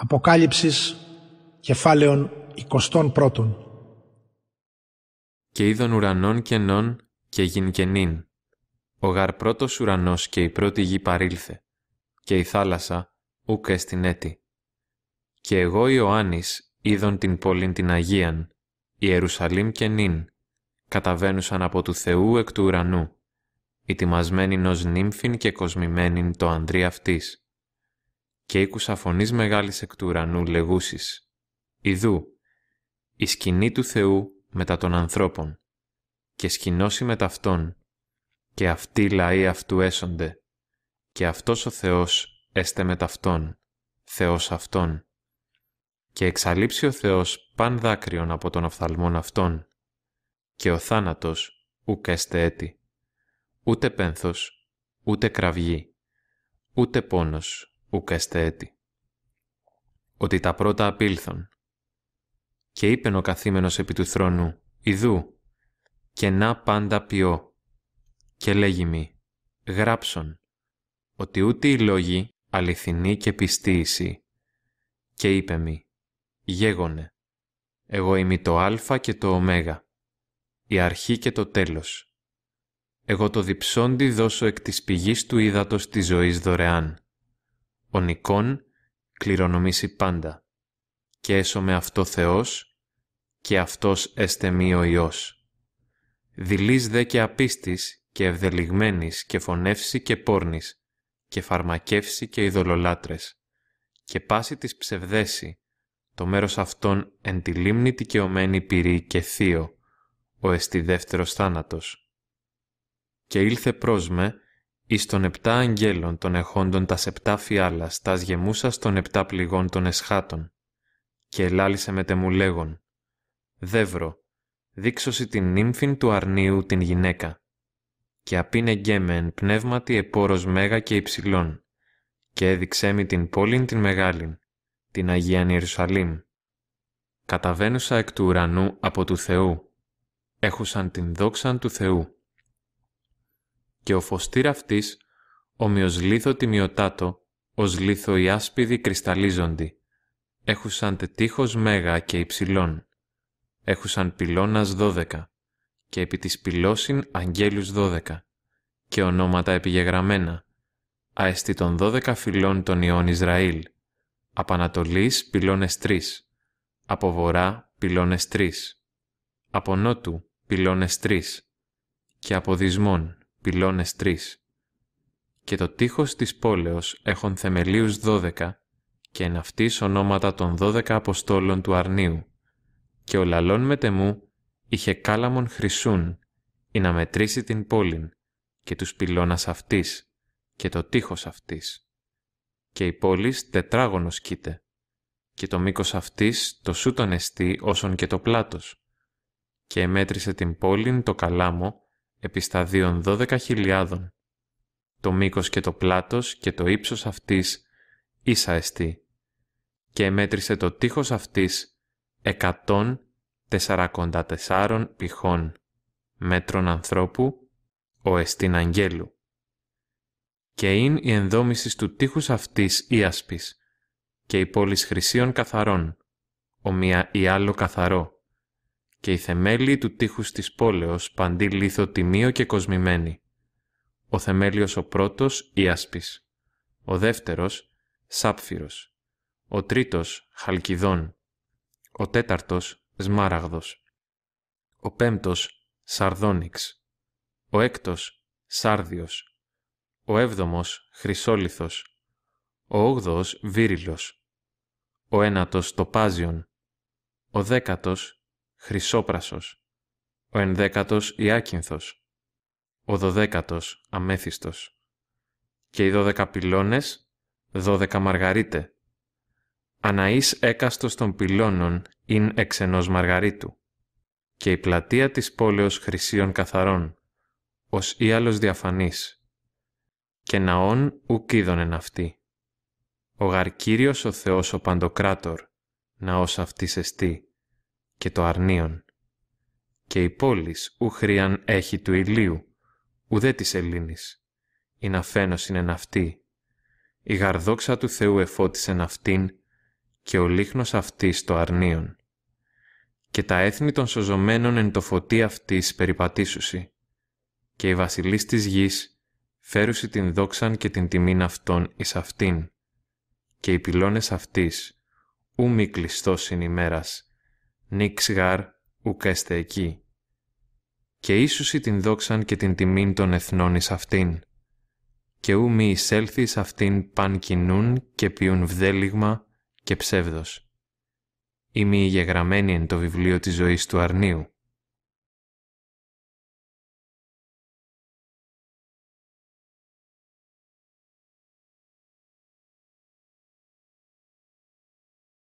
Αποκάλυψης κεφάλαιων 21 Και είδων ουρανών κενών και γιν νυν, Ο γαρ πρώτος ουρανός και η πρώτη γη παρήλθε, και η θάλασσα ούκ έτη. Και εγώ Ιωάννης είδον την πόλην την Αγίαν, Ιερουσαλήμ νυν, καταβαίνουσαν από του Θεού εκ του ουρανού, ετοιμασμένην ως νύμφην και κοσμημένην το ανδρή αυτής και ήκουσα φωνής μεγάλης εκ του ουρανού λεγούσης «Ιδού, η σκηνή του Θεού μετά των ανθρώπων, και σκηνώσει με ταυτόν, και αυτοί λαοί αυτού έσονται, και αυτός ο Θεός έστε με ταυτόν, Θεός αυτών, Και εξαλείψει ο Θεός παν δάκρυον από τον οφθαλμόν αυτών, και ο θάνατος ουκ έστε έτη, ούτε πένθος, ούτε κραυγή, ούτε πόνος, ουκέστε έτη. Ότι τα πρώτα απήλθον. Και είπεν ο καθήμενος επί του θρόνου, «Ιδού, και να πάντα ποιώ». Και λέγει μη, «Γράψον, ότι ούτε οι λόγοι αληθινή και πιστή εσύ». Και είπε μη, «Γέγονε, εγώ είμαι το α και το ω, η αρχή και το τέλος. Εγώ το διψόντι δώσω εκ της πηγής του ύδατος της ζωής δωρεάν ο Νικόν κληρονομήσει πάντα. Και έσω με αυτό Θεός, και αυτός έστε μη ο Υιός. Δηλείς δε και απίστης, και ευδελιγμένης, και φωνεύσει και πόρνης, και φαρμακεύσει και ειδωλολάτρες, και πάση της ψευδέσει το μέρος αυτών εν τη λίμνη δικαιωμένη πυρή και θείο, ο εστι δεύτερος θάνατος. Και ήλθε προς με, εις των επτά αγγέλων των εχόντων τα επτά φιάλας, τας γεμούσας των επτά πληγών των εσχάτων. Και ελάλησε μου λέγον, «Δεύρο, δείξωση την νύμφην του αρνίου την γυναίκα, και απίνε γκέμε εν πνεύματι επόρος μέγα και υψηλών, και έδειξέ μη την πόλην την μεγάλην, την Αγίαν Ιερουσαλήμ. Καταβαίνουσα εκ του ουρανού από του Θεού, έχουσαν την δόξαν του Θεού και ο φωστήρα αυτή ομοιος λίθο τιμιωτάτο, ω λίθο οι άσπιδοι κρυσταλλίζονται. Έχουσαν τείχος μέγα και υψηλών. Έχουσαν πυλώνας δώδεκα, και επί της πυλώσιν αγγέλους δώδεκα, και ονόματα επιγεγραμμένα, αέστη των δώδεκα φυλών των ιών Ισραήλ, από Ανατολή πυλώνες τρεις, από Βορρά πυλώνες 3. από Νότου πυλώνες 3 και από Δυσμών πυλώνες τρεις, και το τείχος της πόλεως έχουν θεμελίους δώδεκα, και εν ονόματα των δώδεκα αποστόλων του αρνίου, και ο λαλόν τεμού είχε κάλαμον χρυσούν, ή να μετρήσει την πόλην, και τους πυλώνας αυτής, και το τείχος αυτής. Και η πόλης τετράγωνος κείται, και το μήκος αυτής το σούτον εστί όσον και το πλάτος. Και εμέτρησε την πόλην το καλάμο, επισταδίων χιλιάδων, Το μήκος και το πλάτος και το ύψος αυτής ίσα εστί. Και μέτρησε το τείχος αυτής 144 πηχών μέτρων ανθρώπου ο εστίν αγγέλου. Και είναι η ενδόμησης του τείχους αυτής η και η πόλης χρυσίων καθαρών, μία ή άλλο καθαρό, και η θεμέλη του τείχους της πόλεως παντή λίθο τιμίο και κοσμημένη. Ο θεμέλιος ο πρώτος Ιάσπης, ο δεύτερος Σάπφυρος, ο τρίτος Χαλκιδόν, ο τέταρτος Σμάραγδος, ο πέμπτος Σαρδόνιξ, ο έκτος Σάρδιος, ο έβδομος Χρυσόλιθος, ο όγδος Βύριλος, ο ένατος Τοπάζιον, ο δέκατος Χρυσόπρασος, ο ενδέκατος Ιάκυνθος, ο δωδέκατος Αμέθιστος και οι δώδεκα πυλώνες, δώδεκα Μαργαρίτε. Αναής έκαστος των πυλώνων ειν εξενός Μαργαρίτου και η πλατεία της πόλεως χρυσίων καθαρών, ως ίαλος διαφανής. Και ναών ουκίδων εν αυτή. Ο γαρκύριος ο Θεός ο Παντοκράτορ, ναός αυτής εστί και το αρνίον. Και η πόλης ουχρίαν έχει του ηλίου, ουδέ της Ελλήνης. Η ναφένος είναι ναυτή. Η γαρδόξα του Θεού εφώτισε ναυτήν και ο λίχνος αυτής το αρνίον. Και τα έθνη των σωζωμένων εν το φωτί αυτής περιπατήσουσι. Και η βασιλής της γης φέρουσι την δόξαν και την τιμήν αυτών εις αυτήν. Και οι πυλώνες αυτής, ου μη κλειστός ημέρας, νίξ γάρ ουκέστε εκεί. Και ίσουσι την δόξαν και την τιμήν των εθνών εις αυτήν. Και ου μη εισέλθει εις αυτήν παν κινούν και ποιούν βδέλιγμα και ψεύδος. Ή μη γεγραμμένη εν το βιβλίο της ζωής του αρνίου.